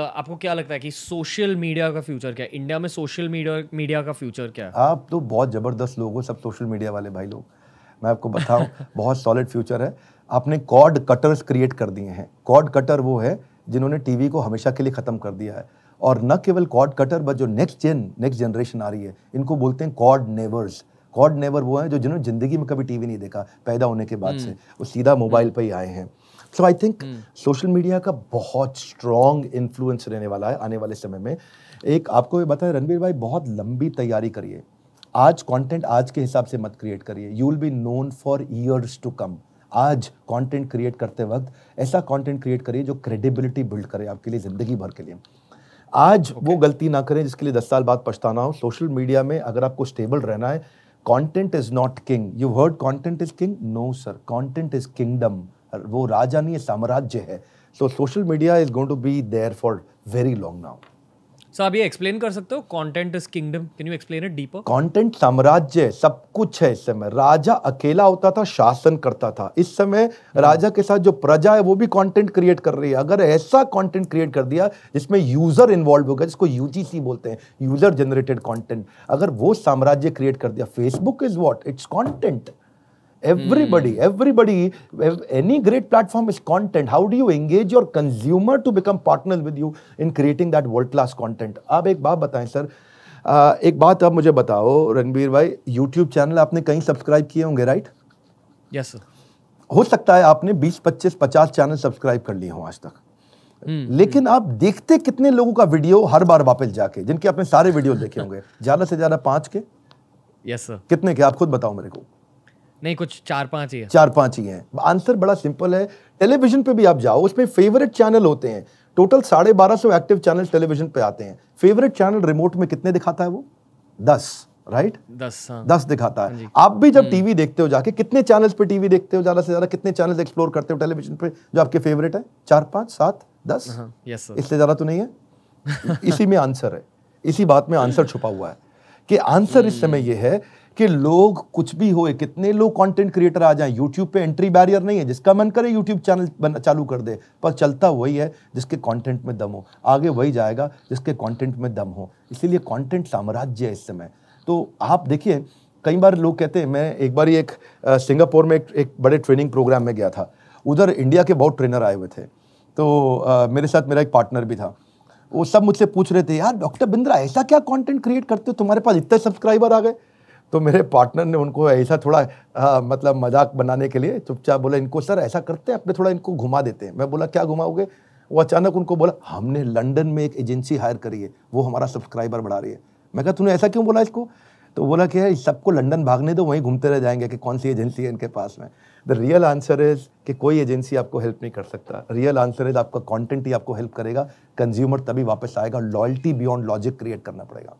आपको क्या लगता है कि सोशल मीडिया का फ्यूचर क्या है इंडिया में सोशल मीडिया मीडिया का फ्यूचर क्या है आप तो बहुत ज़बरदस्त लोग हो सब सोशल मीडिया वाले भाई लोग मैं आपको बताऊं बहुत सॉलिड फ्यूचर है आपने कॉड कटर्स क्रिएट कर दिए हैं कॉड कटर वो है जिन्होंने टीवी को हमेशा के लिए ख़त्म कर दिया है और न केवल कॉड कटर बट जो नेक्स्ट जेन नेक्स्ट जनरेशन आ रही है इनको बोलते हैं कॉड नेवर्स कॉड नेवर वो हैं जो जिन्होंने ज़िंदगी में कभी टीवी नहीं देखा पैदा होने के बाद हम्म। से वो सीधा मोबाइल हम्म। पर ही आए हैं so I think social media का बहुत स्ट्रॉन्ग इन्फ्लुएंस रहने वाला है आने वाले समय में एक आपको ये बताएं रणबीर भाई बहुत लंबी तैयारी करिए आज कंटेंट आज के हिसाब से मत क्रिएट करिए you will be known for years to come आज कंटेंट क्रिएट करते वक्त ऐसा कंटेंट क्रिएट करिए जो क्रेडिबिलिटी बिल्ड करे आपके लिए ज़िंदगी भर के लिए आज okay. वो गलती ना करें जिसके लिए दस साल बाद पछताना हो सोशल मीडिया में अगर आपको स्टेबल रहना है content is not king you heard content is king no sir content is kingdom वो राजा नहीं है साम्राज्य है so social media is going to be there for very long now so आप ये एक्सप्लेन कर सकते हो content is kingdom can you explain it deeper content साम्राज्य सब कुछ है इस समय राजा अकेला होता था शासन करता था इस समय राजा के साथ जो प्रजा है वो भी कंटेंट क्रिएट कर रही है अगर ऐसा कंटेंट क्रिएट कर दिया जिसमें यूजर इन्वॉल्व हो गया जिसको यूजीसी बोलते हैं यूजर जनरेटेड कॉन्टेंट अगर वो साम्राज्य क्रिएट कर दिया Facebook is what it's content Everybody, mm. everybody, any great platform is content. How do you engage your consumer to become partners with you in creating that world class content? ab ek baat bataye sir आ, एक बात आप मुझे बताओ रणबीर भाई YouTube channel आपने कहीं subscribe किए होंगे राइट यस सर हो सकता है आपने 20, 25, 50 चैनल सब्सक्राइब कर लिए हो आज तक लेकिन आप देखते कितने लोगों का वीडियो हर बार वापस जाके जिनके आपने सारे वीडियो देखे होंगे ज्यादा से ज्यादा पांच के यस yes, सर कितने के आप खुद बताओ मेरे को नहीं कुछ चार पांच ही है चार पांच ही है आंसर बड़ा सिंपल है टेलीविजन पे भी आप जाओ उसमें फेवरेट चैनल होते हैं टोटल साढ़े बारह सौ एक्टिव चैनल टेलीविजन पे आते हैं फेवरेट चैनल रिमोट में कितने दिखाता है वो दस राइट दस हाँ। दस दिखाता है हाँ आप भी जब हम्म। टीवी देखते हो जाके कितने चैनल्स पे टीवी देखते हो ज्यादा से ज्यादा कितने चैनल्स एक्सप्लोर करते हो टेलीविजन पे जो आपके फेवरेट है चार पांच सात दस हाँ, इससे ज्यादा तो नहीं है इसी में आंसर है इसी बात में आंसर छुपा हुआ है कि आंसर इस समय हम्म। यह है कि लोग कुछ भी हो कितने लोग कंटेंट क्रिएटर आ जाएं यूट्यूब पे एंट्री बैरियर नहीं है जिसका मन करे यूट्यूब चैनल चालू कर दे पर चलता वही है जिसके कंटेंट में दम हो आगे वही जाएगा जिसके कंटेंट में दम हो इसीलिए कंटेंट साम्राज्य है इस समय तो आप देखिए कई बार लोग कहते हैं मैं एक बार एक सिंगापुर में एक, एक बड़े ट्रेनिंग प्रोग्राम में गया था उधर इंडिया के बहुत ट्रेनर आए हुए थे तो आ, मेरे साथ मेरा एक पार्टनर भी था वो सब मुझसे पूछ रहे थे यार डॉक्टर बिंद्रा ऐसा क्या कंटेंट क्रिएट करते हो तुम्हारे पास इतने सब्सक्राइबर आ गए तो मेरे पार्टनर ने उनको ऐसा थोड़ा आ, मतलब मजाक बनाने के लिए चुपचाप बोला इनको सर ऐसा करते हैं अपने थोड़ा इनको घुमा देते हैं मैं बोला क्या घुमाओगे वो अचानक उनको बोला हमने लंदन में एक एजेंसी हायर करी है वो हमारा सब्सक्राइबर बढ़ा रही है मैं कहा तूने ऐसा क्यों बोला इसको तो बोला कि सबको लंदन भागने दो वहीं घूमते रह जाएंगे कि कौन सी एजेंसी है इनके पास में द रियल आंसर इज़ कि कोई एजेंसी आपको हेल्प नहीं कर सकता रियल आंसर इज़ आपका कंटेंट ही आपको हेल्प करेगा कंज्यूमर तभी वापस आएगा लॉयल्टी बियॉन्ड लॉजिक क्रिएट करना पड़ेगा